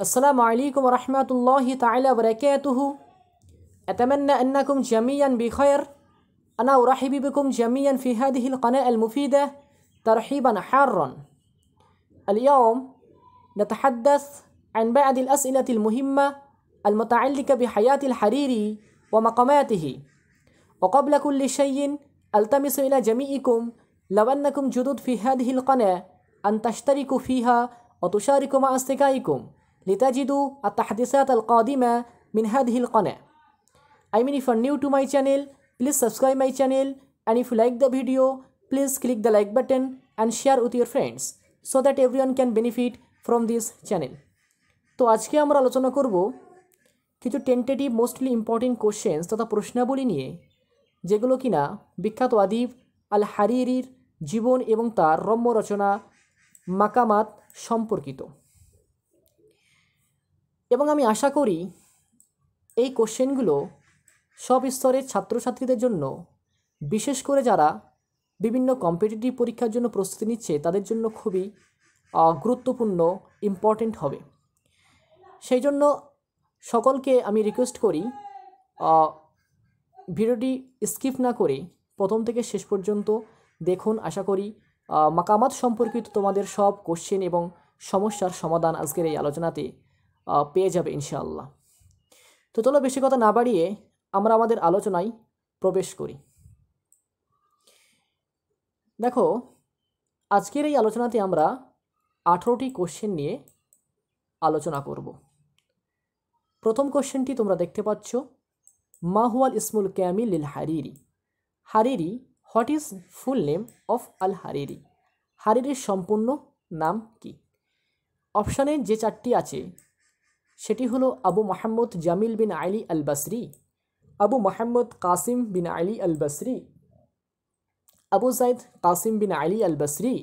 السلام عليكم ورحمة الله تعالى وبركاته أتمنى أنكم جميعا بخير أنا أرحب بكم جميعا في هذه القناة المفيدة ترحيبا حارا اليوم نتحدث عن بعض الأسئلة المهمة المتعلقة بحياة الحريري ومقاماته وقبل كل شيء ألتمس إلى جميعكم لو أنكم جدد في هذه القناة أن تشتركوا فيها وتشاركوا مع أصدقائكم লিতাজিদু আর তাহাদিসাত আল কাদিমা মিন হিল কনে আই মিন if are new to my channel please subscribe my channel and if you like the video please click the like button and share with your friends so that everyone can benefit from this channel তো আজকে আমরা আলোচনা করব কিছু tentative mostly important questions তথা প্রশ্নাবলী নিয়ে যেগুলো কি না বিখ্যাত আদিব আল হারিরির জীবন এবং তার রম্য রচনা মাকামাত সম্পর্কিত এবং আমি আশা করি এই কোশ্চেনগুলো সব স্তরের ছাত্রছাত্রীদের জন্য বিশেষ করে যারা বিভিন্ন কম্পিটিটিভ পরীক্ষার জন্য প্রস্তুতি নিচ্ছে তাদের জন্য খুবই গুরুত্বপূর্ণ ইম্পর্টেন্ট হবে সেই জন্য সকলকে আমি রিকোয়েস্ট করি ভিডিওটি স্কিপ না করে প্রথম থেকে শেষ পর্যন্ত দেখুন আশা করি মাকামাত সম্পর্কিত তোমাদের সব কোশ্চেন এবং সমস্যার সমাধান আজকের এই আলোচনাতে পেয়ে যাবে ইনশাআল্লাহ তো চলো বেশি কথা না বাড়িয়ে আমরা আমাদের আলোচনায় প্রবেশ করি দেখো আজকের এই আলোচনাতে আমরা আঠেরোটি কোশ্চেন নিয়ে আলোচনা করব প্রথম কোশ্চেনটি তোমরা দেখতে পাচ্ছ মাহুয়াল ইসমুল ক্যামি লিল Hariri Hariri what is full name of al Hariri হারিরির সম্পূর্ণ নাম কি অপশানে যে চারটি আছে সেটি হলো আবু মাহমুদ জামিল বিন আলী আল বাসরি আবু মাহমুদ কাসিম বিন আলী আল বাসরি আবু জাইদ কাসিম বিন আলী আল বাসরি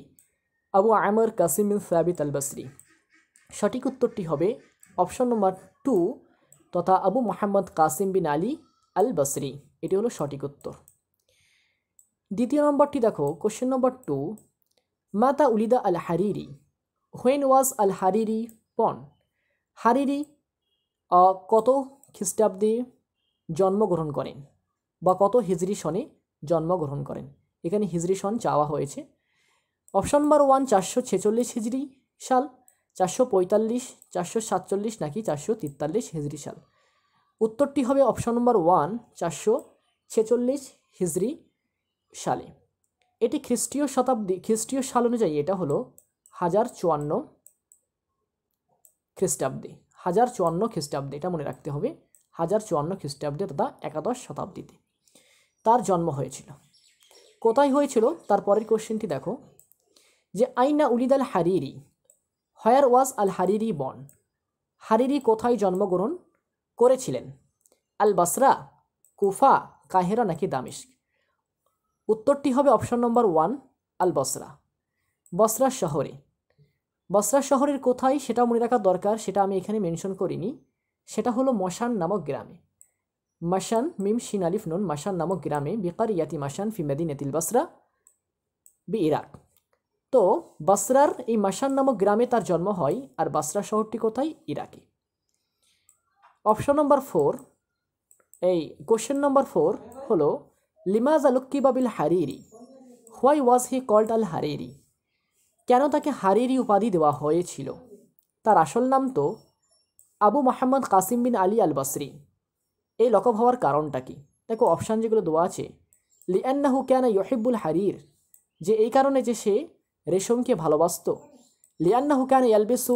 আবু আমর কাসিম বিন সাবিত আল বাসরি সঠিক উত্তরটি হবে অপশন নম্বর টু তথা আবু মোহাম্মদ কাসিম বিন আলী আল বাসরি এটি হলো সঠিক উত্তর দ্বিতীয় নম্বরটি দেখো কোশ্চেন নম্বর টু মাতা উলিদা al Hariri when was al Hariri born Hariri কত খ্রিস্টাব্দে জন্মগ্রহণ করেন বা কত হিজরি সনে জন্মগ্রহণ করেন এখানে হিজরি সন চাওয়া হয়েছে অপশন নাম্বার ওয়ান চারশো ছেচল্লিশ হিজরি সাল চারশো পঁয়তাল্লিশ চারশো সাতচল্লিশ নাকি চারশো তিতাল্লিশ হিজরি সাল উত্তরটি হবে অপশন নম্বর ওয়ান চারশো ছেচল্লিশ হিজরি সালে এটি খ্রিস্টীয় শতাব্দী খ্রিস্টীয় সাল অনুযায়ী এটা হলো হাজার চুয়ান্ন খ্রিস্টাব্দে হাজার চুয়ান্ন খ্রিস্টাব্দে এটা মনে রাখতে হবে হাজার চুয়ান্ন খ্রিস্টাব্দে তথা একাদশ শতাব্দীতে তার জন্ম হয়েছিল কোথায় হয়েছিল তার পরের কোশ্চেনটি দেখো যে আইনা উলিদ আল হারিরি হয়ার ওয়াজ আল হারিরি বন হারিরি কোথায় জন্মগ্রহণ করেছিলেন আল বাসরা কুফা কাহেরা নাকি দামিস্ক উত্তরটি হবে অপশন নম্বর ওয়ান আল বসরা বসরা শহরে বসরা শহরের কোথায় সেটাও মনে রাখা দরকার সেটা আমি এখানে মেনশন করিনি সেটা হলো মশান নামক গ্রামে মাসান মিম শিন আলিফ নুন মাসান নামক গ্রামে বিকার ইয়াতি মাসান ফিমেদিন এতিল বাসরা বি ইরাক তো বাসরার এই মাসান নামক গ্রামে তার জন্ম হয় আর বাসরা শহরটি কোথায় ইরাকে অপশন নম্বর ফোর এই কোশ্চেন নম্বর ফোর হলো লিমাজ আলুক্কিবাবিল Hariri why was he called al Hariri কেন তাকে হারিরই উপাধি দেওয়া হয়েছিল তার আসল নাম তো আবু মাহমদ কাসিম বিন আলী আল বাসরি এই লকব হওয়ার কারণটা কি দেখো অপশান যেগুলো দেওয়া আছে লিয়ান্নাহু ক্যানা ইয়হিবুল হারির যে এই কারণে যে সে রেশমকে ভালোবাসত লিয়ান্নাহু ক্যান ইয়ালবেসু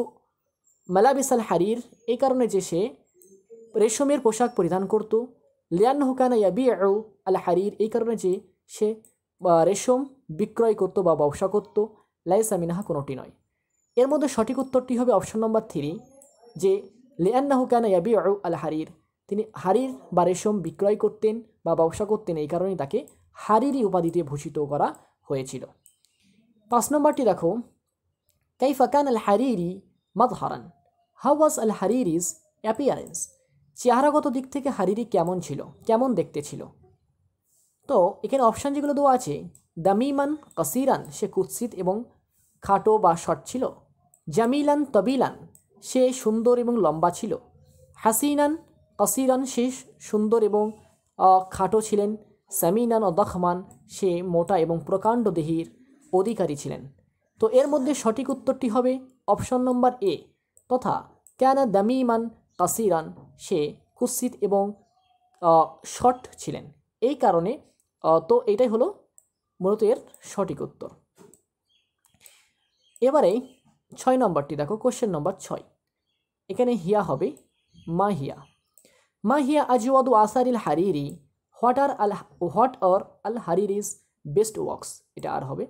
মালাবিসাল আল হারির এই কারণে যে সে রেশমের পোশাক পরিধান করত লিয়ান্নাহু ক্যানা ইয়াবি আল হারির এই কারণে যে সে রেশম বিক্রয় করত বা ব্যবসা করত লাইসা মিনাহা কোনোটি নয় এর মধ্যে সঠিক উত্তরটি হবে অপশন নম্বর থ্রি যে লেয়ান্নাহু কানা ইয়াবি আল হারির তিনি হারির বা রেশম বিক্রয় করতেন বা ব্যবসা করতেন এই কারণে তাকে হারিরি উপাধিতে ভূষিত করা হয়েছিল পাঁচ নম্বরটি দেখো কাইফাকান আল হারিরি মাদহারান how was al Hariri's appearance চেহারাগত দিক থেকে হারিরি কেমন ছিল কেমন দেখতে ছিল তো এখানে অপশান যেগুলো দেওয়া আছে দামিমান কাসিরান সে কুৎসিত এবং খাটো বা শর্ট ছিল জামিলান তবিলান সে সুন্দর এবং লম্বা ছিল হাসিনান কসিরান সে সুন্দর এবং খাটো ছিলেন সামিনান ও দখমান সে মোটা এবং প্রকাণ্ড দেহির অধিকারী ছিলেন তো এর মধ্যে সঠিক উত্তরটি হবে অপশন নম্বর এ তথা ক্যানা দামিমান কাসিরান সে কুৎসিত এবং শর্ট ছিলেন এই কারণে তো এটাই হলো মূলত এর সঠিক উত্তর এবারে ছয় নম্বরটি দেখো কোশ্চেন নম্বর ছয় এখানে হিয়া হবে মা হিয়া মা হিয়া আজিওয়াদু আসারিল Hariri what are al what are al Hariri is best works এটা আর হবে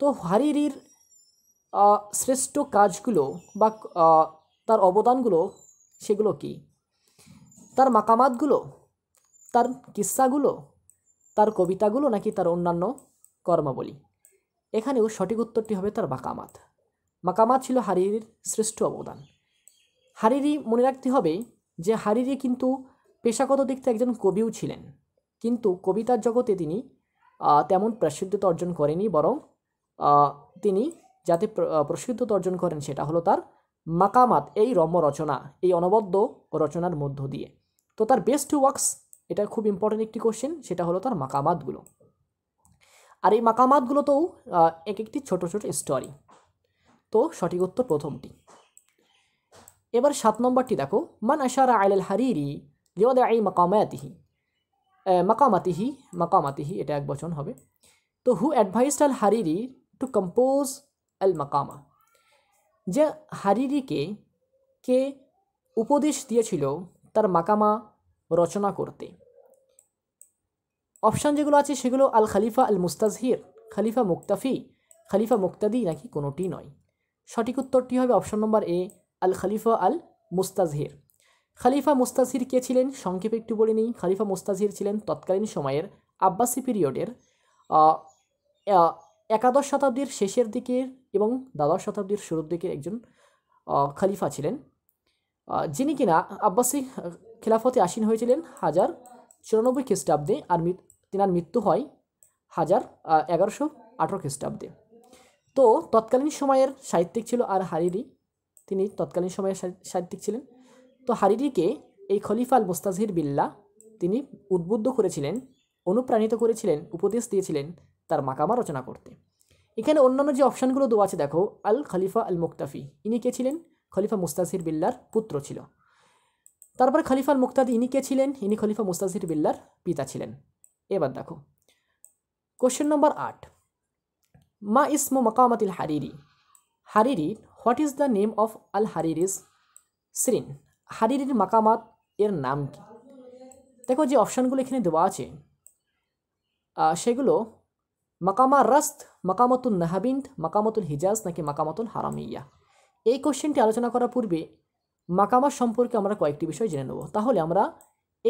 তো হারিরির শ্রেষ্ঠ কাজগুলো বা তার অবদানগুলো সেগুলো কি তার মাকামাতগুলো তার কিস্সাগুলো তার কবিতাগুলো নাকি তার অন্যান্য কর্মাবলী এখানেও সঠিক উত্তরটি হবে তার মাকামাত মাকামাত ছিল হারিরির শ্রেষ্ঠ অবদান হারিরি মনে রাখতে হবে যে হারিরি কিন্তু পেশাগত দিক থেকে একজন কবিও ছিলেন কিন্তু কবিতার জগতে তিনি তেমন প্রসিদ্ধতা অর্জন করেনি বরং তিনি যাতে প্রসিদ্ধতা অর্জন করেন সেটা হলো তার মাকামাত এই রম্য রচনা এই অনবদ্য রচনার মধ্য দিয়ে তো তার বেস্ট ওয়ার্কস এটা খুব ইম্পর্টেন্ট একটি কোশ্চেন সেটা হলো তার মাকামাতগুলো আর এই মাকামাতগুলোতেও এক একটি ছোট ছোট স্টোরি তো সঠিক উত্তর প্রথমটি এবার সাত নম্বরটি দেখো মান আশারা আইল হারিরি লিওদে আই মাকামায়াতিহি মাকামাতিহি মাকামাতিহি এটা এক বচন হবে তো who advised al Hariri to compose al maqama যে হারিরিকে কে উপদেশ দিয়েছিল তার মাকামা রচনা করতে অপশান যেগুলো আছে সেগুলো আল খালিফা আল মুস্তাজহির খালিফা মুক্তাফি খালিফা মুক্তাদি নাকি কোনোটি নয় সঠিক উত্তরটি হবে অপশন নম্বর এ আল খালিফা আল মুস্তাজহির খালিফা মুস্তাজির কে ছিলেন সংক্ষেপে একটু বলে নিই খালিফা মুস্তাজির ছিলেন তৎকালীন সময়ের আব্বাসি পিরিয়ডের একাদশ শতাব্দীর শেষের দিকের এবং দ্বাদশ শতাব্দীর শুরুর দিকের একজন খালিফা ছিলেন যিনি কিনা আব্বাসি খেলাফতে আসীন হয়েছিলেন হাজার চুরানব্বই খ্রিস্টাব্দে আর তিনার মৃত্যু হয় হাজার এগারোশো আঠারো খ্রিস্টাব্দে তো তৎকালীন সময়ের সাহিত্যিক ছিল আর হারিরি তিনি তৎকালীন সময়ের সাহিত্যিক ছিলেন তো হারিরিকে এই খলিফাল মোস্তাজির বিল্লা তিনি উদ্বুদ্ধ করেছিলেন অনুপ্রাণিত করেছিলেন উপদেশ দিয়েছিলেন তার মাকামা রচনা করতে এখানে অন্যান্য যে অপশানগুলো দেওয়া আছে দেখো আল খলিফা আল মুক্তাফি ইনি কে ছিলেন খলিফা মুস্তাজির বিল্লার পুত্র ছিল তারপর খলিফা আল মুক্তাদি ইনি কে ছিলেন ইনি খলিফা মুস্তাজির বিল্লার পিতা ছিলেন এবার দেখো কোশ্চেন নম্বর আট মা ইসমু মকামাতিল Hariri Hariri what is the name of al Hariri's সিরিন হারিরির মাকামাত এর নাম কি দেখো যে অপশানগুলো এখানে দেওয়া আছে সেগুলো মাকামা রাস্ত মাকামতুল নাহাবিন্দ মাকামতুল হিজাজ নাকি মাকামতুল হারামিয়া এই কোশ্চেনটি আলোচনা করার পূর্বে মাকামা সম্পর্কে আমরা কয়েকটি বিষয় জেনে নেব তাহলে আমরা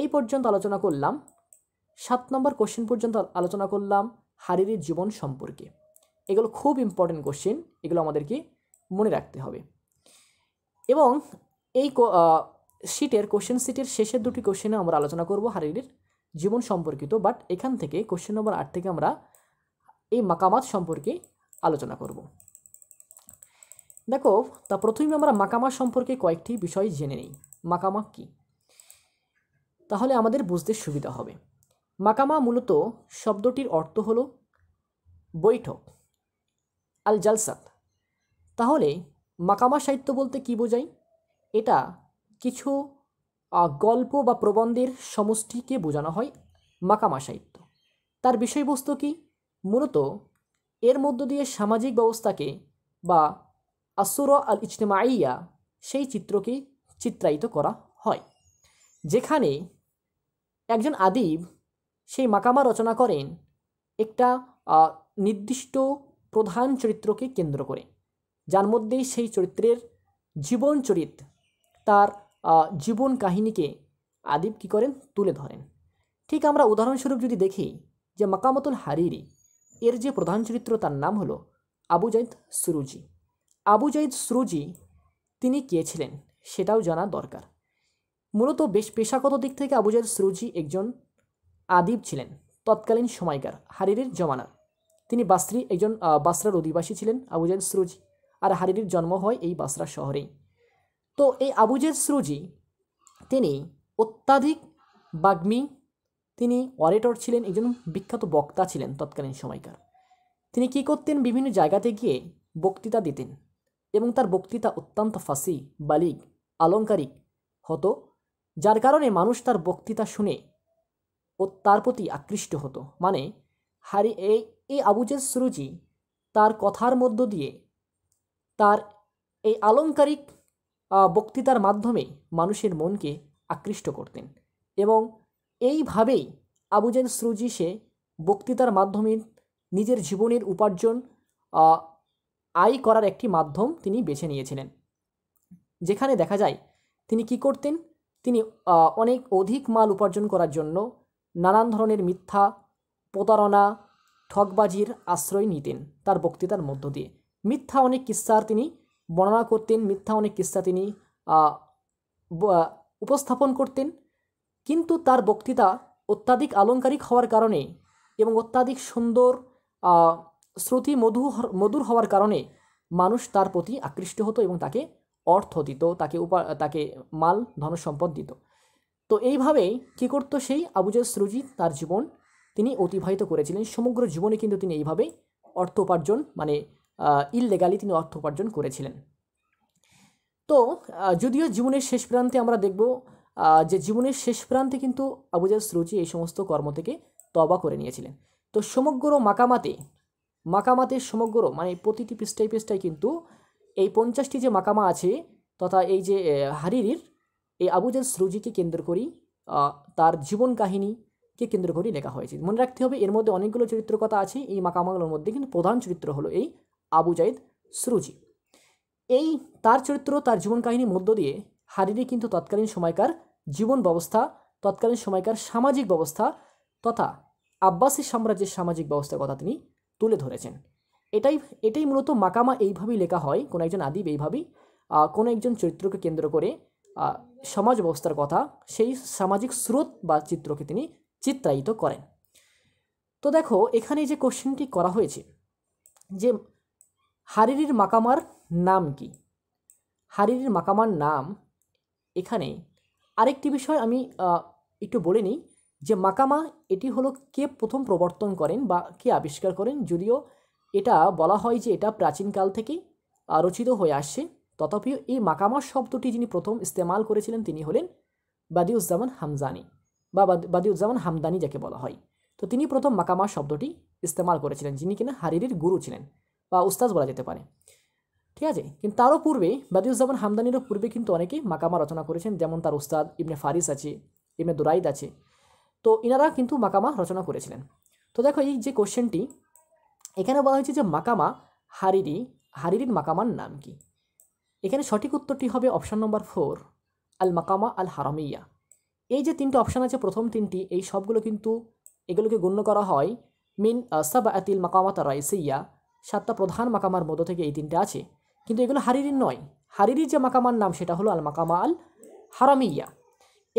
এই পর্যন্ত আলোচনা করলাম সাত নম্বর কোশ্চেন পর্যন্ত আলোচনা করলাম হারিরির জীবন সম্পর্কে এগুলো খুব ইম্পর্টেন্ট কোশ্চেন এগুলো আমাদেরকে মনে রাখতে হবে এবং এই সিটের কোশ্চেন সিটের শেষের দুটি কোশ্চেনে আমরা আলোচনা করব হারিরির জীবন সম্পর্কিত বাট এখান থেকে কোশ্চেন নম্বর আট থেকে আমরা এই মাকামাত সম্পর্কে আলোচনা করব দেখো তা প্রথমে আমরা মাকামা সম্পর্কে কয়েকটি বিষয় জেনে নিই মাকামা কী তাহলে আমাদের বুঝতে সুবিধা হবে মাকামা মূলত শব্দটির অর্থ হল বৈঠক আল জালসাত তাহলে মাকামা সাহিত্য বলতে কি বোঝায় এটা কিছু গল্প বা প্রবন্ধের সমষ্টিকে বোঝানো হয় মাকামা সাহিত্য তার বিষয়বস্তু কি মূলত এর মধ্য দিয়ে সামাজিক ব্যবস্থাকে বা আসুর আল ইজতেমাইয়া সেই চিত্রকে চিত্রায়িত করা হয় যেখানে একজন আদিব সেই মাকামা রচনা করেন একটা নির্দিষ্ট প্রধান চরিত্রকে কেন্দ্র করে যার মধ্যে সেই চরিত্রের জীবন চরিত তার জীবন কাহিনীকে আদিব কী করেন তুলে ধরেন ঠিক আমরা উদাহরণস্বরূপ যদি দেখি যে মাকামতুল হারিরি এর যে প্রধান চরিত্র তার নাম হলো আবু জাইদ সুরুজি আবু জাইদ সুরুজি তিনি কে ছিলেন সেটাও জানা দরকার মূলত বেশ পেশাগত দিক থেকে আবু জাইদ সুরুজি একজন আদিব ছিলেন তৎকালীন সময়কার হারিরির জমানার তিনি বাস্রি একজন বাসরার অধিবাসী ছিলেন আবুজেদ সরুজি আর হারিরির জন্ম হয় এই বাসরা শহরেই তো এই আবুজের সরুজি তিনি অত্যাধিক বাগ্মী তিনি অরেটর ছিলেন একজন বিখ্যাত বক্তা ছিলেন তৎকালীন সময়কার তিনি কী করতেন বিভিন্ন জায়গাতে গিয়ে বক্তৃতা দিতেন এবং তার বক্তৃতা অত্যন্ত ফাঁসি বালিক আলঙ্কারিক হতো যার কারণে মানুষ তার বক্তৃতা শুনে ও তার প্রতি আকৃষ্ট হতো মানে হারি এই এই আবুজের সুরুজি তার কথার মধ্য দিয়ে তার এই আলংকারিক বক্তৃতার মাধ্যমে মানুষের মনকে আকৃষ্ট করতেন এবং এইভাবেই আবুজেন সুরুজি সে বক্তৃতার মাধ্যমে নিজের জীবনের উপার্জন আয় করার একটি মাধ্যম তিনি বেছে নিয়েছিলেন যেখানে দেখা যায় তিনি কি করতেন তিনি অনেক অধিক মাল উপার্জন করার জন্য নানান ধরনের মিথ্যা প্রতারণা ঠকবাজির আশ্রয় নিতেন তার বক্তৃতার মধ্য দিয়ে মিথ্যা অনেক কিস্সার তিনি বর্ণনা করতেন মিথ্যা অনেক কিস্সা তিনি উপস্থাপন করতেন কিন্তু তার বক্তৃতা অত্যাধিক আলঙ্কারিক হওয়ার কারণে এবং অত্যাধিক সুন্দর শ্রুতি মধু মধুর হওয়ার কারণে মানুষ তার প্রতি আকৃষ্ট হতো এবং তাকে অর্থ দিত তাকে উপা তাকে মাল ধনসম্পদ দিত তো এইভাবেই কী করতো সেই আবুজার সুরুজি তার জীবন তিনি অতিবাহিত করেছিলেন সমগ্র জীবনে কিন্তু তিনি এইভাবেই অর্থ উপার্জন মানে ইললেগালি তিনি অর্থ উপার্জন করেছিলেন তো যদিও জীবনের শেষ প্রান্তে আমরা দেখব যে জীবনের শেষ প্রান্তে কিন্তু আবুজাল রুচি এই সমস্ত কর্ম থেকে তবা করে নিয়েছিলেন তো সমগ্র মাকামাতে মাকামাতে সমগ্র মানে প্রতিটি পৃষ্ঠায় পৃষ্ঠায় কিন্তু এই পঞ্চাশটি যে মাকামা আছে তথা এই যে হারিরির এই আবুজাল সৃজিকে কেন্দ্র করেই তার জীবন কাহিনীকে কেন্দ্র করেই লেখা হয়েছে মনে রাখতে হবে এর মধ্যে অনেকগুলো চরিত্র কথা আছে এই মাকামাগুলোর মধ্যে কিন্তু প্রধান চরিত্র হলো এই আবু জাইদ সৃজি এই তার চরিত্র তার জীবন কাহিনীর মধ্য দিয়ে হারিরি কিন্তু তৎকালীন সময়কার জীবন ব্যবস্থা তৎকালীন সময়কার সামাজিক ব্যবস্থা তথা আব্বাসী সাম্রাজ্যের সামাজিক ব্যবস্থার কথা তিনি তুলে ধরেছেন এটাই এটাই মূলত মাকামা এইভাবেই লেখা হয় কোনো একজন আদিব এইভাবেই কোনো একজন চরিত্রকে কেন্দ্র করে সমাজ ব্যবস্থার কথা সেই সামাজিক স্রোত বা চিত্রকে তিনি চিত্রায়িত করেন তো দেখো এখানে যে কোশ্চেনটি করা হয়েছে যে হারিরির মাকামার নাম কি হারিরির মাকামার নাম এখানে আরেকটি বিষয় আমি একটু বলে নিই যে মাকামা এটি হলো কে প্রথম প্রবর্তন করেন বা কে আবিষ্কার করেন যদিও এটা বলা হয় যে এটা প্রাচীনকাল থেকেই রচিত হয়ে আসছে তথাপিও এই মাকামা শব্দটি যিনি প্রথম ইস্তেমাল করেছিলেন তিনি হলেন বাদিউজ্জামান হামজানি বা বাদিউজ্জামান হামদানি যাকে বলা হয় তো তিনি প্রথম মাকামা শব্দটি ইস্তেমাল করেছিলেন যিনি কিনা হারিরির গুরু ছিলেন বা উস্তাজ বলা যেতে পারে ঠিক আছে কিন্তু তারও পূর্বে বাদিউজ্জামান হামদানিরও পূর্বে কিন্তু অনেকেই মাকামা রচনা করেছেন যেমন তার উস্তাদ ইবনে ফারিস আছে ইবনে দুরাইদ আছে তো ইনারা কিন্তু মাকামা রচনা করেছিলেন তো দেখো এই যে কোশ্চেনটি এখানে বলা হয়েছে যে মাকামা হারিরি হারিরির মাকামার নাম কি এখানে সঠিক উত্তরটি হবে অপশান নম্বর ফোর আল মাকামা আল হারামিয়া এই যে তিনটে অপশান আছে প্রথম তিনটি এই সবগুলো কিন্তু এগুলোকে গণ্য করা হয় মিন সাব আতিল মাকামাত রাইসিয়া সাতটা প্রধান মাকামার মধ্য থেকে এই তিনটে আছে কিন্তু এগুলো হারিরির নয় হারিরির যে মাকামার নাম সেটা হলো আল মাকামা আল হারামিয়া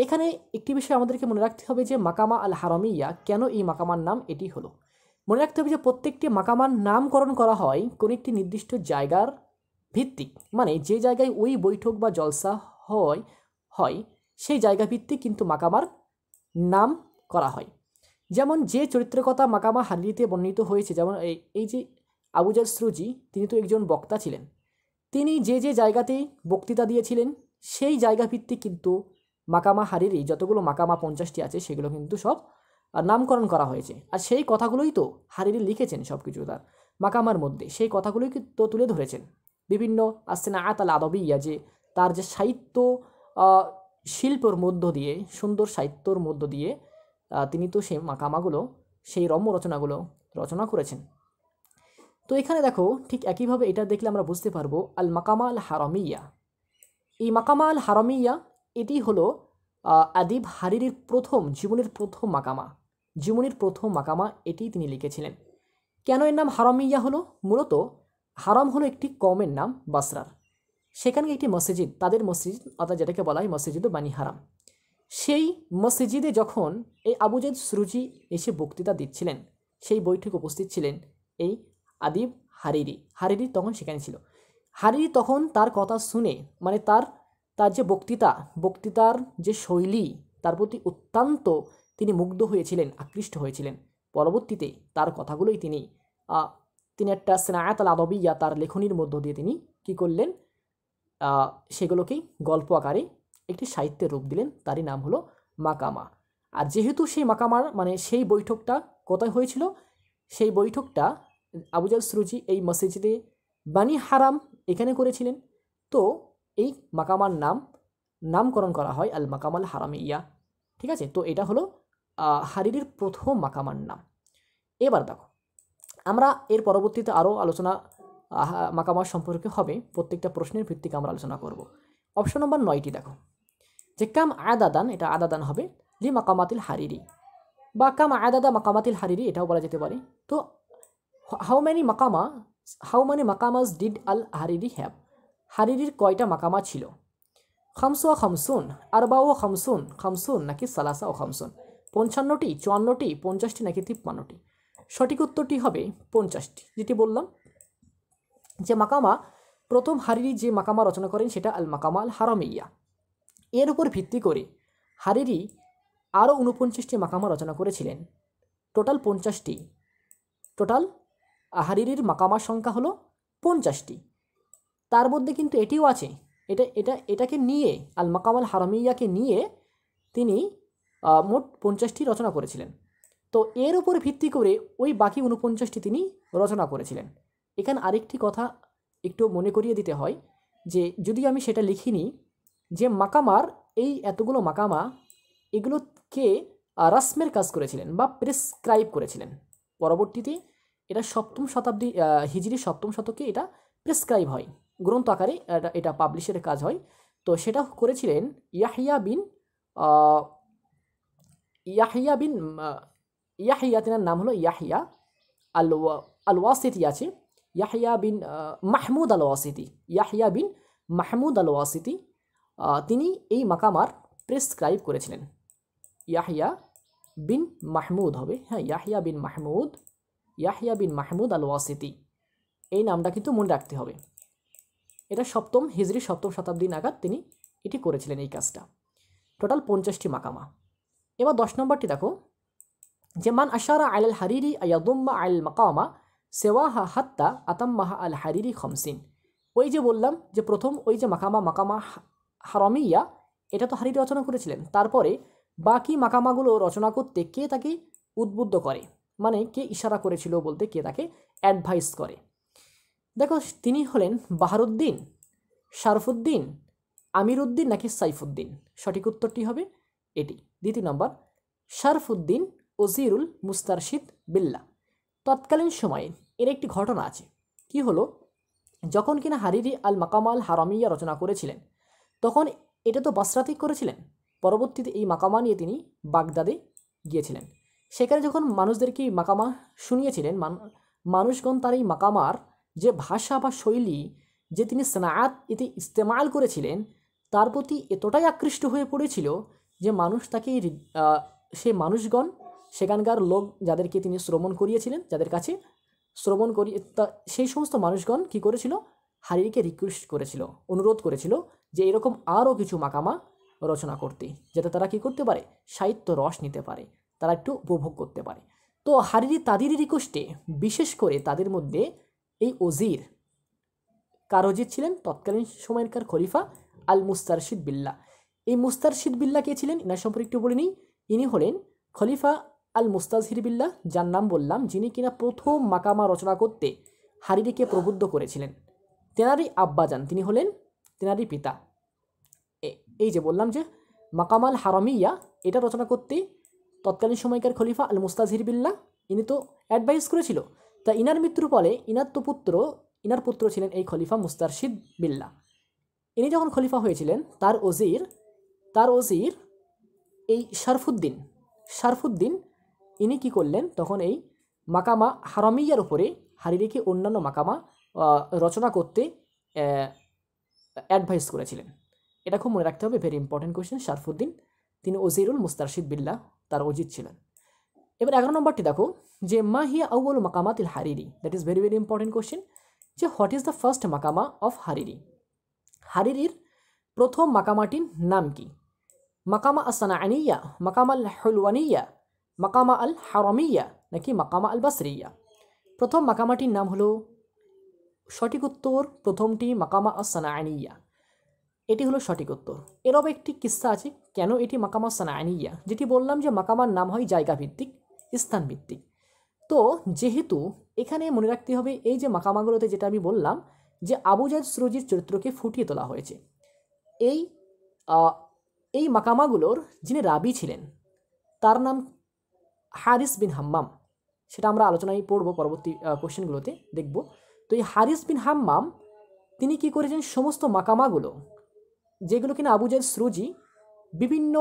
এখানে একটি বিষয় আমাদেরকে মনে রাখতে হবে যে মাকামা আল হারামিয়া কেন এই মাকামার নাম এটি হলো মনে রাখতে হবে যে প্রত্যেকটি মাকামার নামকরণ করা হয় কোনো একটি নির্দিষ্ট জায়গার ভিত্তিক মানে যে জায়গায় ওই বৈঠক বা জলসা হয় হয় সেই জায়গা ভিত্তিক কিন্তু মাকামার নাম করা হয় যেমন যে চরিত্রের কথা মাকামা হাদিতে বর্ণিত হয়েছে যেমন এই যে আবুজার সৃজি তিনি তো একজন বক্তা ছিলেন তিনি যে যে জায়গাতেই বক্তৃতা দিয়েছিলেন সেই জায়গা ভিত্তিক কিন্তু মাকামা হারিরি যতগুলো মাকামা পঞ্চাশটি আছে সেগুলো কিন্তু সব নামকরণ করা হয়েছে আর সেই কথাগুলোই তো হারিরি লিখেছেন সব কিছু তার মাকামার মধ্যে সেই কথাগুলোই তো তুলে ধরেছেন বিভিন্ন আসেনায়াত আতাল আদবিয়া যে তার যে সাহিত্য শিল্পর মধ্য দিয়ে সুন্দর সাহিত্যর মধ্য দিয়ে তিনি তো সেই মাকামাগুলো সেই রম্য রচনাগুলো রচনা করেছেন তো এখানে দেখো ঠিক একইভাবে এটা দেখলে আমরা বুঝতে পারবো আল মাকামা আল হারমিয়া এই মাকামা আল এটি হলো আদিব হারিরির প্রথম জীবনের প্রথম মাকামা জীবনের প্রথম মাকামা এটি তিনি লিখেছিলেন কেন এর নাম হারমিয়া হলো মূলত হারাম হলো একটি কমের নাম বাসরার সেখানে একটি মসজিদ তাদের মসজিদ অর্থাৎ যেটাকে বলা হয় মসজিদ বানি হারাম সেই মসজিদে যখন এই আবুজেদ সুরুজি এসে বক্তৃতা দিচ্ছিলেন সেই বৈঠক উপস্থিত ছিলেন এই আদিব হারিরি হারিরি তখন সেখানে ছিল হারিরি তখন তার কথা শুনে মানে তার তার যে বক্তৃতা বক্তৃতার যে শৈলী তার প্রতি অত্যন্ত তিনি মুগ্ধ হয়েছিলেন আকৃষ্ট হয়েছিলেন পরবর্তীতে তার কথাগুলোই তিনি তিনি একটা সেনায়াত আল আদবিয়া তার লেখনির মধ্য দিয়ে তিনি কি করলেন সেগুলোকেই গল্প আকারে একটি সাহিত্যের রূপ দিলেন তারই নাম হলো মাকামা আর যেহেতু সেই মাকামার মানে সেই বৈঠকটা কোথায় হয়েছিল সেই বৈঠকটা আবুজাল সুরুজি এই মসজিদে বানি হারাম এখানে করেছিলেন তো এই মাকামার নাম নামকরণ করা হয় আল মাকামাল হারামিয়া ঠিক আছে তো এটা হলো হারিরির প্রথম মাকামার নাম এবার দেখো আমরা এর পরবর্তীতে আরও আলোচনা মাকামাস সম্পর্কে হবে প্রত্যেকটা প্রশ্নের ভিত্তিকে আমরা আলোচনা করব অপশন নম্বর নয়টি দেখো যে কাম আয়াদাদান এটা আদাদান হবে লি মাকামাতিল হারিরি বা কাম আয়াদাদা মাকামাতিল হারিরি এটাও বলা যেতে পারে তো how many maqama how many maqamas did al Hariri have হারিরির কয়টা মাকামা ছিল খামসু ও খামসুন আরবা ও খামসুন খামসুন নাকি সালাসা ও খামসুন পঞ্চান্নটি চুয়ান্নটি পঞ্চাশটি নাকি তিপ্পান্নটি সঠিক উত্তরটি হবে পঞ্চাশটি যেটি বললাম যে মাকামা প্রথম হারিরি যে মাকামা রচনা করেন সেটা আল মাকামা আল হারামিয়া এর উপর ভিত্তি করে হারিরি আরও উনপঞ্চাশটি মাকামা রচনা করেছিলেন টোটাল পঞ্চাশটি টোটাল হারিরির মাকামার সংখ্যা হলো পঞ্চাশটি তার মধ্যে কিন্তু এটিও আছে এটা এটা এটাকে নিয়ে আল মাকামাল হারামিয়াকে নিয়ে তিনি মোট পঞ্চাশটি রচনা করেছিলেন তো এর উপর ভিত্তি করে ওই বাকি উনপঞ্চাশটি তিনি রচনা করেছিলেন এখানে আরেকটি কথা একটু মনে করিয়ে দিতে হয় যে যদি আমি সেটা লিখিনি যে মাকামার এই এতগুলো মাকামা এগুলোকে রাসমের কাজ করেছিলেন বা প্রেসক্রাইব করেছিলেন পরবর্তীতে এটা সপ্তম শতাব্দী হিজড়ি সপ্তম শতকে এটা প্রেসক্রাইব হয় গ্রন্থ আকারে এটা পাবলিশের কাজ হয় তো সেটা করেছিলেন ইয়াহিয়া বিন ইয়াহিয়া বিন ইয়াহিয়া তিনার নাম হলো ইয়াহিয়া আল আল ওয়াসিতি আছে ইয়াহিয়া বিন মাহমুদ আল ওয়াসিতি ইয়াহিয়া বিন মাহমুদ আল ওয়াসিতি তিনি এই মাকামার প্রেসক্রাইব করেছিলেন ইয়াহিয়া বিন মাহমুদ হবে হ্যাঁ ইয়াহিয়া বিন মাহমুদ ইয়াহিয়া বিন মাহমুদ আল ওয়াসিতি এই নামটা কিন্তু মনে রাখতে হবে এটা সপ্তম হিজরি সপ্তম শতাব্দী নাগাদ তিনি এটি করেছিলেন এই কাজটা টোটাল পঞ্চাশটি মাকামা এবার দশ নম্বরটি দেখো যে মান আশারা আল হারিরি আয়াদুম্মা আল মাকামা সেওয়াহা হাত্তা আতাম্মাহা আল হারিরি খমসিন ওই যে বললাম যে প্রথম ওই যে মাকামা মাকামা হারমিয়া এটা তো হারিরি রচনা করেছিলেন তারপরে বাকি মাকামাগুলো রচনা করতে কে তাকে উদ্বুদ্ধ করে মানে কে ইশারা করেছিল বলতে কে তাকে অ্যাডভাইস করে দেখো তিনি হলেন বাহারুদ্দিন শারফুদ্দিন আমিরুদ্দিন নাকি সাইফুদ্দিন সঠিক উত্তরটি হবে এটি দ্বিতীয় নম্বর শারফুদ্দিন ওজিরুল মুস্তারশিদ বিল্লা তৎকালীন সময়ে এর একটি ঘটনা আছে কি হলো যখন কিনা হারিরি আল মাকামাল হারামিয়া রচনা করেছিলেন তখন এটা তো বাসরাতিক করেছিলেন পরবর্তীতে এই মাকামা নিয়ে তিনি বাগদাদে গিয়েছিলেন সেখানে যখন মানুষদেরকে এই মাকামা শুনিয়েছিলেন মানুষগণ তার এই মাকামার যে ভাষা বা শৈলী যে তিনি স্নাত এতে ইস্তেমাল করেছিলেন তার প্রতি এতটাই আকৃষ্ট হয়ে পড়েছিল যে মানুষ তাকে সে মানুষগণ সেখানকার লোক যাদেরকে তিনি শ্রবণ করিয়েছিলেন যাদের কাছে শ্রবণ করিয়ে তা সেই সমস্ত মানুষগণ কি করেছিল হারিকে রিকোয়েস্ট করেছিল অনুরোধ করেছিল যে এরকম আরও কিছু মাকামা রচনা করতে যাতে তারা কি করতে পারে সাহিত্য রস নিতে পারে তারা একটু উপভোগ করতে পারে তো হারিরি তাদের রিকোয়েস্টে বিশেষ করে তাদের মধ্যে এই ওজির কার ওজির ছিলেন তৎকালীন সময়কার খলিফা আল মুস্তারশিদ বিল্লা এই মুস্তারশিদ বিল্লা কে ছিলেন এনার সম্পর্কে একটু বলিনি ইনি হলেন খলিফা আল মুস্তাজহির বিল্লাহ যার নাম বললাম যিনি কিনা প্রথম মাকামা রচনা করতে হারিরিকে প্রবুদ্ধ করেছিলেন তেনারই আব্বাজান তিনি হলেন তেনারই পিতা এই যে বললাম যে মাকামাল হারামিয়া এটা রচনা করতে তৎকালীন সময়কার খলিফা আল মুস্তাজহির বিল্লাহ ইনি তো অ্যাডভাইস করেছিল তা ইনার মৃত্যুর ফলে ইনার তো পুত্র ইনার পুত্র ছিলেন এই খলিফা মুস্তারশিদ বিল্লাহ ইনি যখন খলিফা হয়েছিলেন তার ওজির তার ওজির এই শারফুদ্দিন শারফুদ্দিন ইনি কি করলেন তখন এই মাকামা হারামিয়ার উপরে হারিরিকে অন্যান্য মাকামা রচনা করতে অ্যাডভাইস করেছিলেন এটা খুব মনে রাখতে হবে ভেরি ইম্পর্টেন্ট কোয়েশ্চেন শারফুদ্দিন তিনি ওজিরুল মুস্তারশিদ বিল্লাহ তার অজিত ছিলেন এবার এগারো নম্বরটি দেখো যে মা হিয়া আউ্বল ইল Hariri that is very very important question যে what is the first maqama of Hariri হারিরির প্রথম মাকামাটির নাম কি মাকামা আসানা আনিয়া মাকামাল হলওয়ানিয়া মাকামা আল হারমিয়া নাকি মাকামা আল বাসরিয়া প্রথম মাকামাটির নাম হলো সঠিক উত্তর প্রথমটি মাকামা আসানায়নিয়া এটি হলো সঠিক উত্তর এরও একটি কিস্সা আছে কেন এটি মাকামা সানায়নিয়া যেটি বললাম যে মাকামার নাম হয় জায়গা ভিত্তিক স্থান ভিত্তিক তো যেহেতু এখানে মনে রাখতে হবে এই যে মাকামাগুলোতে যেটা আমি বললাম যে আবুজাদ সুরজির চরিত্রকে ফুটিয়ে তোলা হয়েছে এই এই মাকামাগুলোর যিনি রাবি ছিলেন তার নাম হারিস বিন হাম্মাম সেটা আমরা আলোচনায় পড়ব পরবর্তী কোশ্চেনগুলোতে দেখব তো এই হারিস বিন হাম্মাম তিনি কি করেছেন সমস্ত মাকামাগুলো যেগুলো কিনা আবুজার সৃজি বিভিন্ন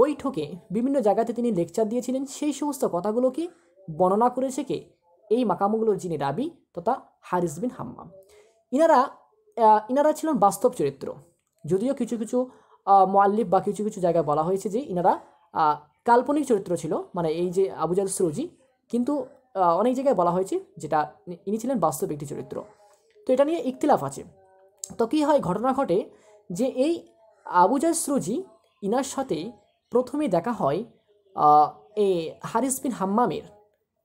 বৈঠকে বিভিন্ন জায়গাতে তিনি লেকচার দিয়েছিলেন সেই সমস্ত কথাগুলোকে বর্ণনা করেছে কে এই মাকামগুলোর যিনি রাবি তথা হারিস বিন হাম্মাম ইনারা ইনারা ছিলেন বাস্তব চরিত্র যদিও কিছু কিছু মোয়াল্লিফ বা কিছু কিছু জায়গায় বলা হয়েছে যে ইনারা কাল্পনিক চরিত্র ছিল মানে এই যে আবুজাল সরুজি কিন্তু অনেক জায়গায় বলা হয়েছে যেটা ইনি ছিলেন বাস্তব একটি চরিত্র তো এটা নিয়ে ইখতিলাফ আছে তো কী হয় ঘটনা ঘটে যে এই আবুজাল সরুজি ইনার সাথে প্রথমে দেখা হয় এ হারিস বিন হাম্মামের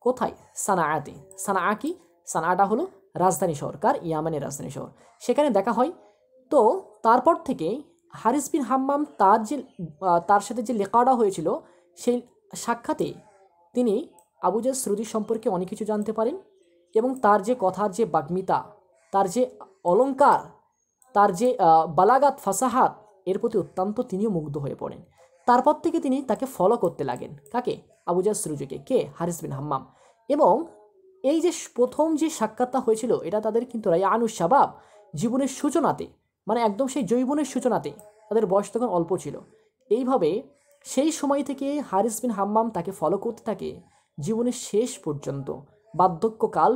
কোথায় সানাআতে সানাআ কি সানাআটা হলো রাজধানী শহর কার ইয়ামানের রাজধানী শহর সেখানে দেখা হয় তো তারপর থেকে হারিস বিন হাম্মাম তার যে তার সাথে যে লেখাটা হয়েছিল সেই সাক্ষাতে তিনি আবুজার শ্রুতি সম্পর্কে অনেক কিছু জানতে পারেন এবং তার যে কথার যে বাগ্মিতা তার যে অলঙ্কার তার যে বালাগাত ফাসাহাত এর প্রতি অত্যন্ত তিনিও মুগ্ধ হয়ে পড়েন তারপর থেকে তিনি তাকে ফলো করতে লাগেন কাকে আবুজার সুরুজকে কে হারিস বিন হাম্মাম এবং এই যে প্রথম যে সাক্ষাৎটা হয়েছিল এটা তাদের কিন্তু রায়ানু শাবাব জীবনের সূচনাতে মানে একদম সেই জৈবনের সূচনাতে তাদের বয়স তখন অল্প ছিল এইভাবে সেই সময় থেকে হারিস বিন হাম্মাম তাকে ফলো করতে থাকে জীবনের শেষ পর্যন্ত বার্ধক্যকাল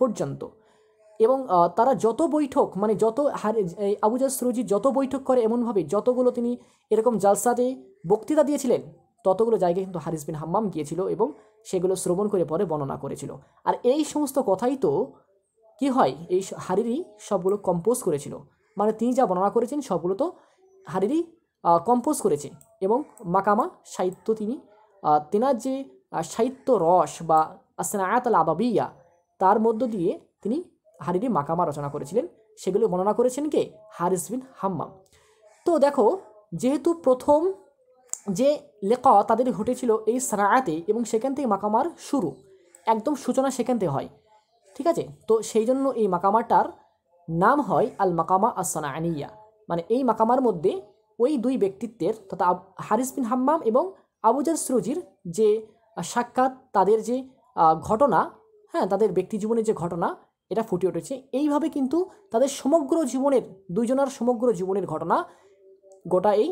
পর্যন্ত এবং তারা যত বৈঠক মানে যত হারি আবুজাজ সুরজি যত বৈঠক করে এমনভাবে যতগুলো তিনি এরকম জালসাতে বক্তৃতা দিয়েছিলেন ততগুলো জায়গায় কিন্তু হারিস বিন হাম্মাম গিয়েছিল এবং সেগুলো শ্রবণ করে পরে বর্ণনা করেছিল আর এই সমস্ত কথাই তো কি হয় এই হারিরই সবগুলো কম্পোজ করেছিল মানে তিনি যা বর্ণনা করেছেন সবগুলো তো হারিরই কম্পোজ করেছে এবং মাকামা সাহিত্য তিনি তেনার যে সাহিত্য রস বা আসনায়াত আল আদাবিয়া তার মধ্য দিয়ে তিনি হারিরি মাকামা রচনা করেছিলেন সেগুলো বর্ণনা করেছেন কে হারিস বিন হাম্মাম তো দেখো যেহেতু প্রথম যে লেখা তাদের ঘটেছিল এই স্নায়াতে এবং সেখান থেকে মাকামার শুরু একদম সূচনা সেখান থেকে হয় ঠিক আছে তো সেই জন্য এই মাকামাটার নাম হয় আল মাকামা আনিয়া মানে এই মাকামার মধ্যে ওই দুই ব্যক্তিত্বের তথা হারিস বিন হাম্মাম এবং আবুজার সরুজির যে সাক্ষাৎ তাদের যে ঘটনা হ্যাঁ তাদের ব্যক্তি জীবনের যে ঘটনা এটা ফুটে উঠেছে এইভাবে কিন্তু তাদের সমগ্র জীবনের দুইজনার সমগ্র জীবনের ঘটনা গোটা এই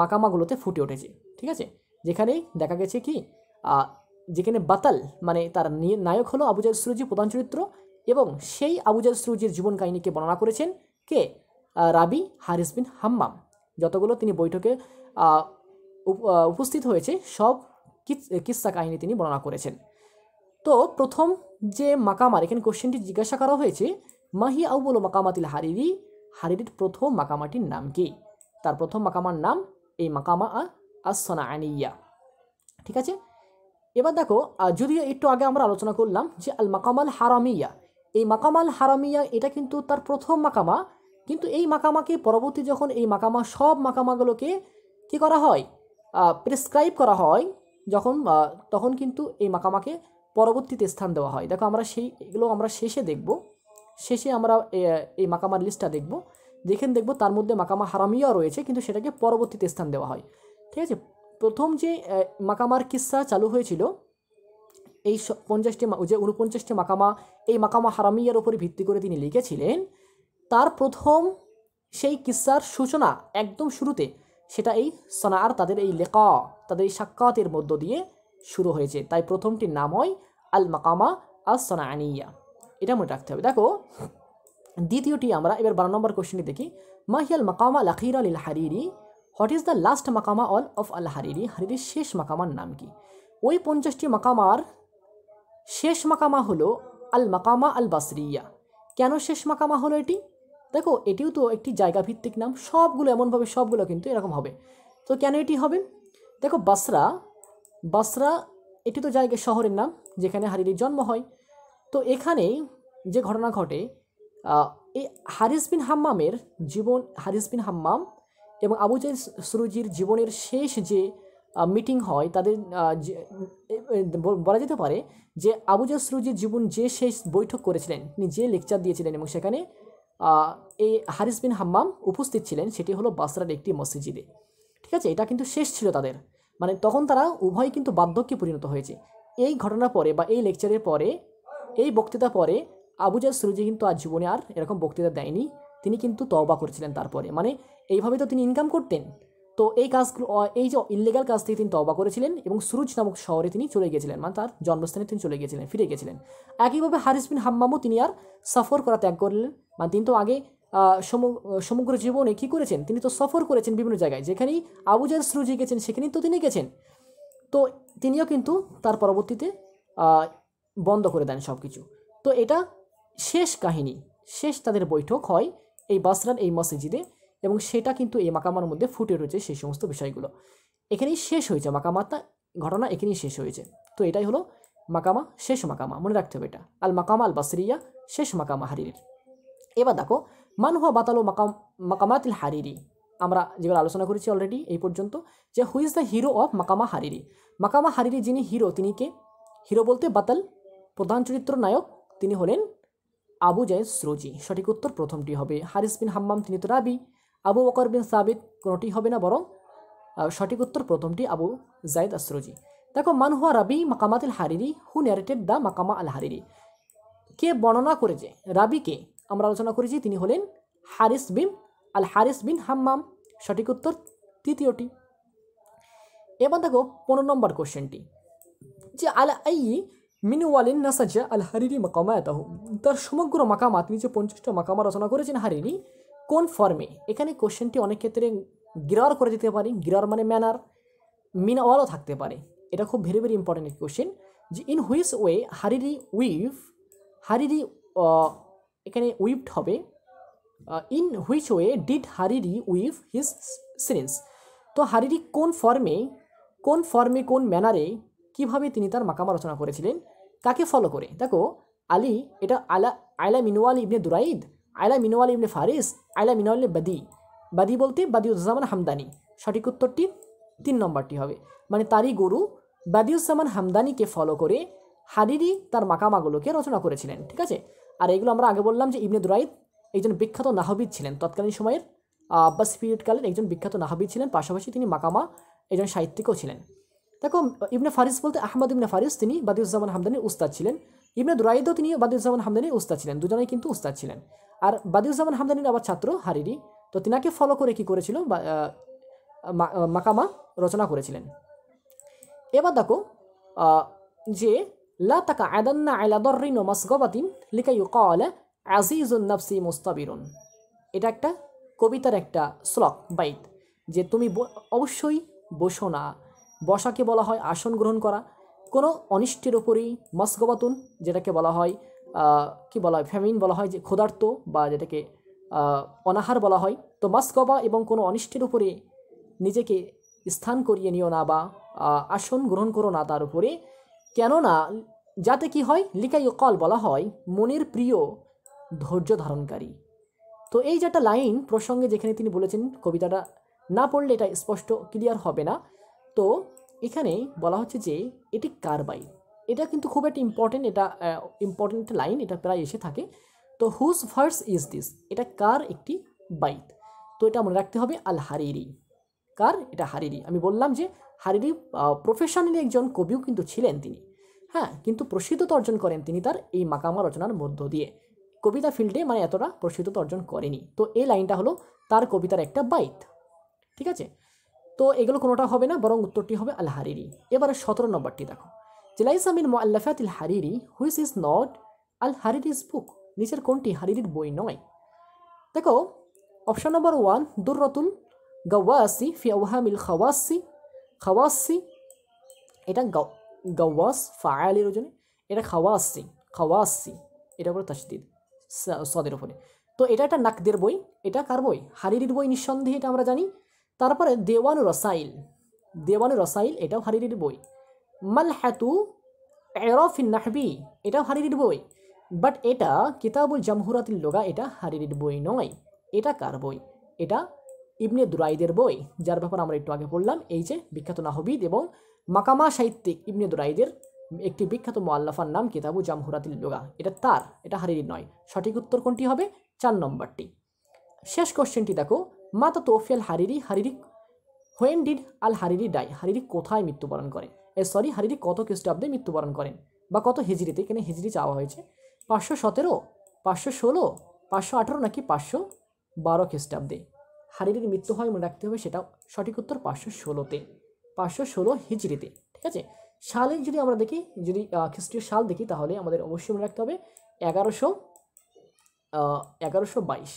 মাকামাগুলোতে ফুটে উঠেছে ঠিক আছে যেখানে দেখা গেছে কি যেখানে বাতাল মানে তার নায়ক হলো আবুজার সরুজি প্রধান চরিত্র এবং সেই আবুজার সরুজির জীবন কাহিনীকে বর্ণনা করেছেন কে রাবি হারিস বিন হাম্মাম যতগুলো তিনি বৈঠকে উপস্থিত হয়েছে সব কিসসা কাহিনী তিনি বর্ণনা করেছেন তো প্রথম যে মাকামার এখানে কোশ্চেনটি জিজ্ঞাসা করা হয়েছে মাহি আউবুল মাকামাতিল হারিরি হারিরির প্রথম মাকামাটির নাম কি তার প্রথম মাকামার নাম এই মাকামা আসনা আনিয়া ঠিক আছে এবার দেখো যদিও একটু আগে আমরা আলোচনা করলাম যে আল মাকামাল হারামিয়া এই মাকামাল হারামিয়া এটা কিন্তু তার প্রথম মাকামা কিন্তু এই মাকামাকে পরবর্তী যখন এই মাকামা সব মাকামাগুলোকে কি করা হয় প্রেসক্রাইব করা হয় যখন তখন কিন্তু এই মাকামাকে পরবর্তীতে স্থান দেওয়া হয় দেখো আমরা সেই এগুলো আমরা শেষে দেখব শেষে আমরা এই মাকামার লিস্টটা দেখব যেখানে দেখব তার মধ্যে মাকামা হারামিয়াও রয়েছে কিন্তু সেটাকে পরবর্তীতে স্থান দেওয়া হয় ঠিক আছে প্রথম যে মাকামার কিসা চালু হয়েছিল এই পঞ্চাশটি যে উনপঞ্চাশটি মাকামা এই মাকামা হারামিয়ার উপরে ভিত্তি করে তিনি লিখেছিলেন তার প্রথম সেই কিসার সূচনা একদম শুরুতে সেটা এই সনার তাদের এই লেকা তাদের এই সাক্ষাতের মধ্য দিয়ে শুরু হয়েছে তাই প্রথমটির নাম হয় আল মাকামা আল সনাআনিয়া এটা মনে রাখতে হবে দেখো দ্বিতীয়টি আমরা এবার বারো নম্বর কোশ্চেনটি দেখি মাহিয়াল মাকামা লাখির আল Hariri what is the last maqama all of al Hariri হারিরির শেষ মাকামার নাম কি ওই পঞ্চাশটি মাকামার শেষ মাকামা হলো আল মাকামা আল বাসরিয়া কেন শেষ মাকামা হলো এটি দেখো এটিও তো একটি জায়গা ভিত্তিক নাম সবগুলো এমনভাবে সবগুলো কিন্তু এরকম হবে তো কেন এটি হবে দেখো বাসরা বাসরা এটি তো জায়গা শহরের নাম যেখানে হারিরির জন্ম হয় তো এখানে যে ঘটনা ঘটে এই হারিস বিন হাম্মামের জীবন হারিস বিন হাম্মাম এবং আবু জাইদ সুরুজির জীবনের শেষ যে মিটিং হয় তাদের বলা যেতে পারে যে আবুজা সুরুজির জীবন যে শেষ বৈঠক করেছিলেন তিনি যে লেকচার দিয়েছিলেন এবং সেখানে এই হারিস বিন হাম্মাম উপস্থিত ছিলেন সেটি হলো বাসরার একটি মসজিদে ঠিক আছে এটা কিন্তু শেষ ছিল তাদের মানে তখন তারা উভয় কিন্তু বার্ধক্যে পরিণত হয়েছে এই ঘটনার পরে বা এই লেকচারের পরে এই বক্তৃতা পরে আবুজার সুরুজি কিন্তু আর জীবনে আর এরকম বক্তৃতা দেয়নি তিনি কিন্তু তওবা করেছিলেন তারপরে মানে এইভাবে তো তিনি ইনকাম করতেন তো এই কাজ এই যে ইনলিগাল কাজ থেকে তিনি তবা করেছিলেন এবং সুরুজ নামক শহরে তিনি চলে গিয়েছিলেন মানে তার জন্মস্থানে তিনি চলে গিয়েছিলেন ফিরে গিয়েছিলেন একইভাবে হারিস বিন হাম্মামও তিনি আর সফর করা ত্যাগ করলেন মানে তিনি তো আগে সমগ্র জীবনে কী করেছেন তিনি তো সফর করেছেন বিভিন্ন জায়গায় যেখানেই আবুজার সুরুজি গেছেন সেখানেই তো তিনি গেছেন তো তিনিও কিন্তু তার পরবর্তীতে বন্ধ করে দেন সব কিছু তো এটা শেষ কাহিনী শেষ তাদের বৈঠক হয় এই বাসরান এই মসজিদে এবং সেটা কিন্তু এই মাকামার মধ্যে ফুটে রয়েছে সেই সমস্ত বিষয়গুলো এখানেই শেষ হয়েছে মাকামাতা ঘটনা এখানেই শেষ হয়েছে তো এটাই হলো মাকামা শেষ মাকামা মনে রাখতে হবে এটা আল মাকামা আল বাসরিয়া শেষ মাকামা হারিরির এবার দেখো মান হুয়া বাতালো মাকাম মাকামাতিল হারিরি আমরা যেগুলো আলোচনা করেছি অলরেডি এই পর্যন্ত যে who is the hero of maqama Hariri maqama Hariri যিনি হিরো তিনি কে হিরো বলতে বাতাল প্রধান চরিত্র নায়ক তিনি হলেন আবু জায়দ সরোজি সঠিক উত্তর প্রথমটি হবে হারিস বিন হাম্মাম তিনি তো রাবি আবু বকর বিন সাবিত কোনোটি হবে না বরং সঠিক উত্তর প্রথমটি আবু জায়দ আসরজি দেখো মানহুয়া রাবি মাকামাত Hariri who narrated the maqama al Hariri কে বর্ণনা করেছে রাবিকে আমরা আলোচনা করেছি তিনি হলেন হারিস বিন আল হারিস বিন হাম্মাম সঠিক উত্তর তৃতীয়টি এবার দেখো পনেরো নম্বর কোশ্চেনটি যে আল আই মিনুওয়ালিন নাসাজা আল হারিরি মাকামা এত তার সমগ্র মাকামা তিনি যে পঞ্চাশটা মাকামা রচনা করেছেন হারিরি কোন ফর্মে এখানে কোশ্চেনটি অনেক ক্ষেত্রে গিরার করে দিতে পারি গিরার মানে ম্যানার মিনাওয়ালও থাকতে পারে এটা খুব ভেরি ভেরি ইম্পর্টেন্ট কোশ্চেন যে in which way Hariri weave Hariri এখানে উইভড হবে in which way did Hariri weave his sirens তো হারিরি কোন ফর্মে কোন ফর্মে কোন ম্যানারে কিভাবে তিনি তার মাকামা রচনা করেছিলেন কাকে ফলো করে দেখো আলী এটা আলা আয়লা মিনওয়াল ইবনে দুরাইদ আয়লা মিনওয়াল ইবনে ফারিস আয়লা মিনওয়াল বাদি বাদি বলতে বাদিউজ্জামান হামদানি সঠিক উত্তরটি তিন নম্বরটি হবে মানে তারই গুরু বাদিউজ্জামান হামদানিকে ফলো করে হারিরি তার মাকামাগুলোকে রচনা করেছিলেন ঠিক আছে আর এগুলো আমরা আগে বললাম যে ইবনে দুরাইদ একজন বিখ্যাত নাহবিদ ছিলেন তৎকালীন সময়ের আব্বাস পিরিয়ডকালের একজন বিখ্যাত নাহবিদ ছিলেন পাশাপাশি তিনি মাকামা একজন সাহিত্যিকও ছিলেন দেখো ইবনে ফারিস বলতে আহমদ ইবনে ফারিস তিনি বাদিউজ্জামান হামদানির উস্তাদ ছিলেন ইবনে দুরাইদও তিনি বাদিউজ্জামান হামদানির উস্তাদ ছিলেন দুজনেই কিন্তু উস্তাদ ছিলেন আর বাদিউজ্জামান হামদানির আবার ছাত্র হারিরি তো তিনাকে ফলো করে কি করেছিল মাকামা রচনা করেছিলেন এবার দেখো যে লা তাকা আদান্না আলা দর্রিন ও মাসগবাতিন লিকা কল কলা আজিজুন নাফসি মুস্তাবিরুন এটা একটা কবিতার একটা শ্লক বাইত যে তুমি অবশ্যই বসো না বসাকে বলা হয় আসন গ্রহণ করা কোনো অনিষ্টের ওপরেই মস্কবাতুন যেটাকে বলা হয় কি বলা হয় ফ্যামিন বলা হয় যে ক্ষুধার্ত বা যেটাকে অনাহার বলা হয় তো মাস্কবা এবং কোনো অনিষ্টের উপরে নিজেকে স্থান করিয়ে নিও না বা আসন গ্রহণ করো না তার উপরে কেননা যাতে কি হয় লিকাই কল বলা হয় মনের প্রিয় ধৈর্য ধারণকারী তো এই যে একটা লাইন প্রসঙ্গে যেখানে তিনি বলেছেন কবিতাটা না পড়লে এটা স্পষ্ট ক্লিয়ার হবে না তো এখানে বলা হচ্ছে যে এটি কার্বাইড এটা কিন্তু খুব একটা ইম্পর্টেন্ট এটা ইম্পর্টেন্ট লাইন এটা প্রায় এসে থাকে তো হুজ ভার্স ইজ দিস এটা কার একটি বাইত তো এটা মনে রাখতে হবে আল হারিরি কার এটা হারিরি আমি বললাম যে হারিরি প্রফেশনালি একজন কবিও কিন্তু ছিলেন তিনি হ্যাঁ কিন্তু প্রসিদ্ধতা অর্জন করেন তিনি তার এই মাকামা রচনার মধ্য দিয়ে কবিতা ফিল্ডে মানে এতটা প্রসিদ্ধতা অর্জন করেনি তো এই লাইনটা হলো তার কবিতার একটা বাইত ঠিক আছে তো এগুলো কোনোটা হবে না বরং উত্তরটি হবে আল হারিরি এবারে সতেরো নম্বরটি দেখো জেলাইসামিন আল্লাফাত ইল Hariri which is not al Hariri's book নিচের কোনটি হারিরির বই নয় দেখো অপশন নম্বর ওয়ান দুর্রতুল গাওয়াসি ফি আহামিল খাওয়াসি খাওয়াসি এটা গওয়াস ফায়ালির ওজনে এটা খাওয়াসি খাওয়াসি এটা উপরে তাসদিদ সদের উপরে তো এটা একটা নাকদের বই এটা কার বই হারিরির বই নিঃসন্দেহে এটা আমরা জানি তারপরে দেওয়ান রসাইল দেওয়ান রসাইল এটাও হারিরির বই মাল হ্যাতু এরফিন নাহবি এটাও হারিরির বই বাট এটা কিতাবুল জামহুরাতিল লোগা এটা হারিরির বই নয় এটা কার বই এটা ইবনে দুরাইদের বই যার ব্যাপারে আমরা একটু আগে পড়লাম এই যে বিখ্যাত নাহবিদ এবং মাকামা সাহিত্যিক ইবনে দুরাইদের একটি বিখ্যাত মোয়াল্লাফার নাম কিতাবু জামহুরাতিল লোগা এটা তার এটা হারিরির নয় সঠিক উত্তর কোনটি হবে চার নম্বরটি শেষ কোশ্চেনটি দেখো মাতা তোফিয়াল Hariri Hariri when did al Hariri die Hariri কোথায় মৃত্যুবরণ করেন এ সরি হারিরি কত খ্রিস্টাব্দে মৃত্যুবরণ করেন বা কত হিজড়িতে এখানে হিজড়ি চাওয়া হয়েছে পাঁচশো সতেরো পাঁচশো ষোলো পাঁচশো আঠারো নাকি পাঁচশো বারো খ্রিস্টাব্দে হারিরির মৃত্যু হয় মনে রাখতে হবে সেটা সঠিক উত্তর পাঁচশো ষোলোতে পাঁচশো ষোলো হিজড়িতে ঠিক আছে সালে যদি আমরা দেখি যদি খ্রিস্টীয় সাল দেখি তাহলে আমাদের অবশ্যই মনে রাখতে হবে এগারোশো এগারোশো বাইশ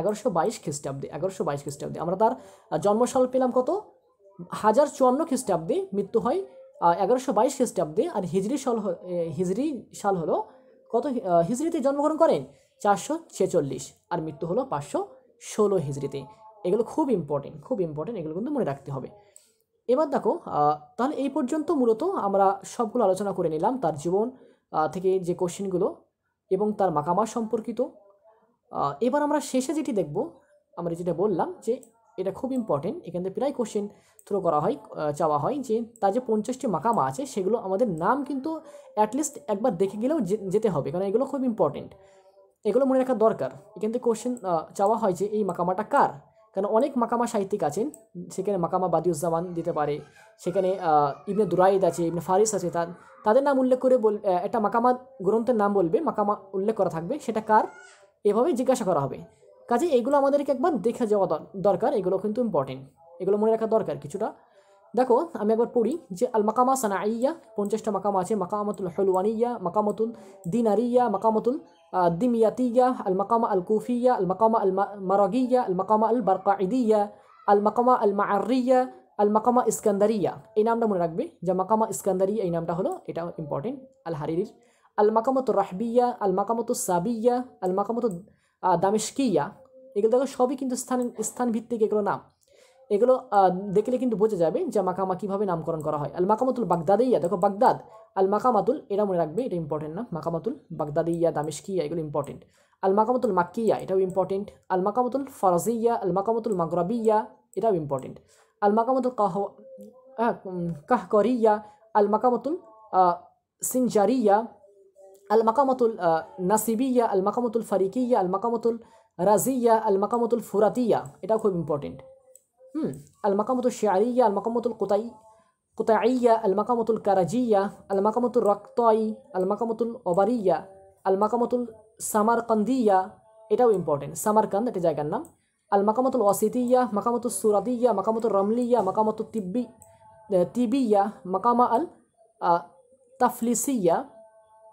এগারোশো বাইশ খ্রিস্টাব্দে এগারোশো বাইশ খ্রিস্টাব্দে আমরা তার জন্মসাল পেলাম কত হাজার চুয়ান্ন খ্রিস্টাব্দে মৃত্যু হয় এগারোশো বাইশ খ্রিস্টাব্দে আর হিজরি সাল হিজরি সাল হলো কত হিজড়িতে জন্মগ্রহণ করেন চারশো ছেচল্লিশ আর মৃত্যু হলো পাঁচশো ষোলো হিজড়িতে এগুলো খুব ইম্পর্টেন্ট খুব ইম্পর্টেন্ট এগুলো কিন্তু মনে রাখতে হবে এবার দেখো তাহলে এই পর্যন্ত মূলত আমরা সবগুলো আলোচনা করে নিলাম তার জীবন থেকে যে কোশ্চেনগুলো এবং তার মাকামা সম্পর্কিত এবার আমরা শেষে যেটি দেখব আমরা যেটা বললাম যে এটা খুব ইম্পর্টেন্ট এখান থেকে প্রায় কোশ্চেন থ্রো করা হয় চাওয়া হয় যে তার যে পঞ্চাশটি মাকামা আছে সেগুলো আমাদের নাম কিন্তু অ্যাটলিস্ট একবার দেখে গেলেও যেতে হবে কারণ এগুলো খুব ইম্পর্টেন্ট এগুলো মনে রাখা দরকার এখান থেকে কোশ্চেন চাওয়া হয় যে এই মাকামাটা কার কারণ অনেক মাকামা সাহিত্যিক আছেন সেখানে মাকামা বাদিউজ্জামান দিতে পারে সেখানে ইবনে দুরাইদ আছে ইবনে ফারিস আছে তার তাদের নাম উল্লেখ করে বল একটা মাকামা গ্রন্থের নাম বলবে মাকামা উল্লেখ করা থাকবে সেটা কার এভাবে জিজ্ঞাসা করা হবে কাজে এগুলো আমাদেরকে একবার দেখে যাওয়া দরকার এগুলো কিন্তু ইম্পর্টেন্ট এগুলো মনে রাখা দরকার কিছুটা দেখো আমি একবার পড়ি যে আল মাকামা আইয়া পঞ্চাশটা মাকাম আছে মাকামাতুল হলওয়ানিয়া মাকামাতুল দিনারিয়া মাকামাতুল দিমিয়াতিয়া আল মাকামা আল কুফিয়া আল মাকামা আল মারাগিয়া আল মাকামা আল ইদিয়া আল মাকামা আল মাআরিয়া আল মাকামা ইস্কান্দারিয়া এই নামটা মনে রাখবে যে মাকামা ইস্কান্দারিয়া এই নামটা হলো এটা ইম্পর্টেন্ট আল হারিরির আলমাকামত রাহবিয়া আলমাকামত সাবিয়া আলমাকামত দামেশকিয়া এগুলো দেখো সবই কিন্তু স্থান স্থান ভিত্তিক এগুলো নাম এগুলো দেখলে কিন্তু বোঝা যাবে যে মাকামা কীভাবে নামকরণ করা হয় আল মাকামাতুল ইয়া দেখো বাগদাদ আল মাকামাতুল এটা মনে রাখবে এটা ইম্পর্টেন্ট না মাকামাতুল ইয়া দামেশকিয়া এগুলো ইম্পর্টেন্ট আল মাকামাতুল মাক্কিয়া এটাও ইম্পর্টেন্ট আল মাকামাতুল ফরাজিয়া আল মাকামাতুল মাগরাবিয়া এটাও ইম্পর্টেন্ট আল মাকামাতুল কাহ কাহকরিয়া আল মাকামাতুল সিনজারিয়া المقامة النصيبية آه، المقامة الفريقية المقامة الرازية المقامة الفراتية এটা খুব ইম্পর্টেন্ট المقامة الشعرية المقامة القطعي قطعية المقامة الكراجية المقامة الرقطعي المقامة الأوبارية المقامة السمرقندية এটাও ইম্পর্টেন্ট সামারকান্দ এটা জায়গার নাম আল মাকামতুল ওয়াসিতিয়া মাকামতুল সুরাতিয়া মাকামতুল রমলিয়া মাকামতুল তিব্বি مقامة التفليسية آه، آه، আল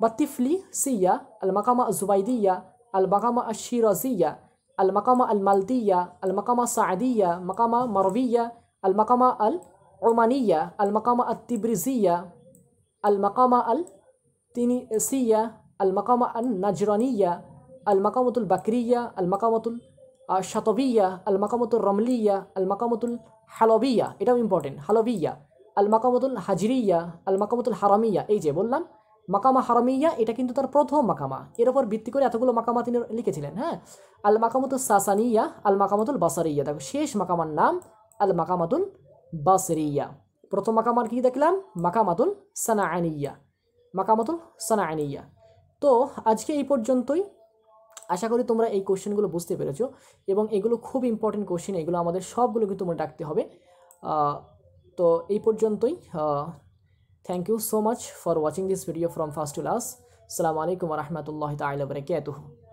بالطفلسية المقامة الزبيدية المقامة الشيرازية المقامة المالدية المقامة الصعدية مقامة مروية المقامة العمانية المقامة التبريزية المقامة التنسية المقامة النجرانية المقامة البكرية المقامة الشطبية المقامة الرملية المقامة الحلبية إذا ইম্পর্টেন্ট حلبية المقامة الحجرية المقامة আল মাকামতুল হারামিয়া মাকামা হারামিয়া এটা কিন্তু তার প্রথম মাকামা এর ওপর ভিত্তি করে এতগুলো মাকামা তিনি লিখেছিলেন হ্যাঁ আল মাকামতুল সাসানিয়া আল মাকামাতুল বাসারিয়া দেখো শেষ মাকামার নাম আল মাকামাতুল বাসরিয়া প্রথম মাকামার কি দেখলাম মাকামাতুল আনিয়া মাকামাতুল আনিয়া তো আজকে এই পর্যন্তই আশা করি তোমরা এই কোশ্চেনগুলো বুঝতে পেরেছো এবং এগুলো খুব ইম্পর্টেন্ট কোশ্চেন এগুলো আমাদের সবগুলো কিন্তু মনে রাখতে হবে তো এই পর্যন্তই Thank you so much for watching this video from first to last. Assalamualaikum warahmatullahi ta'ala wabarakatuh.